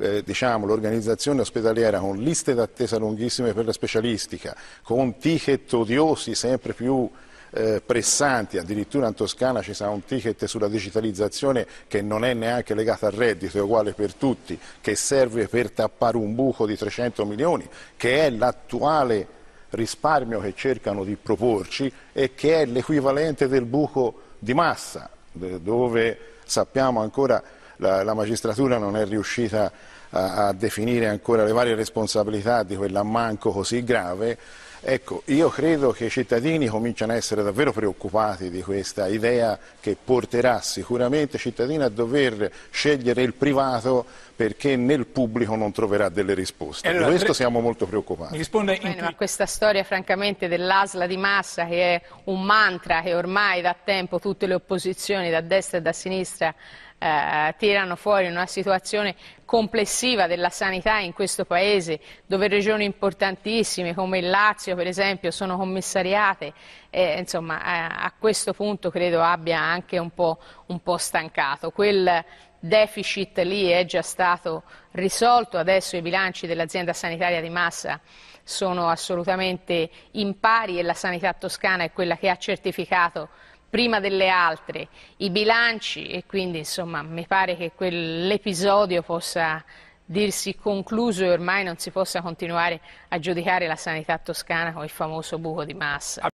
eh, diciamo, l'organizzazione ospedaliera con liste d'attesa lunghissime per la specialistica, con ticket odiosi sempre più eh, pressanti, addirittura in Toscana ci sarà un ticket sulla digitalizzazione che non è neanche legata al reddito, è uguale per tutti, che serve per tappare un buco di 300 milioni, che è l'attuale risparmio che cercano di proporci e che è l'equivalente del buco di massa, dove sappiamo ancora la, la magistratura non è riuscita a, a definire ancora le varie responsabilità di quell'ammanco così grave, Ecco, io credo che i cittadini cominciano a essere davvero preoccupati di questa idea che porterà sicuramente i cittadini a dover scegliere il privato perché nel pubblico non troverà delle risposte. Allora, di questo siamo molto preoccupati. Risponde in... Bene, ma questa storia francamente dell'asla di massa che è un mantra che ormai da tempo tutte le opposizioni da destra e da sinistra eh, tirano fuori una situazione complessiva della sanità in questo Paese, dove regioni importantissime come il Lazio per esempio sono commissariate, eh, insomma eh, a questo punto credo abbia anche un po', un po stancato. Quel, deficit lì è già stato risolto, adesso i bilanci dell'azienda sanitaria di massa sono assolutamente impari e la sanità toscana è quella che ha certificato prima delle altre i bilanci e quindi insomma mi pare che quell'episodio possa dirsi concluso e ormai non si possa continuare a giudicare la sanità toscana con il famoso buco di massa.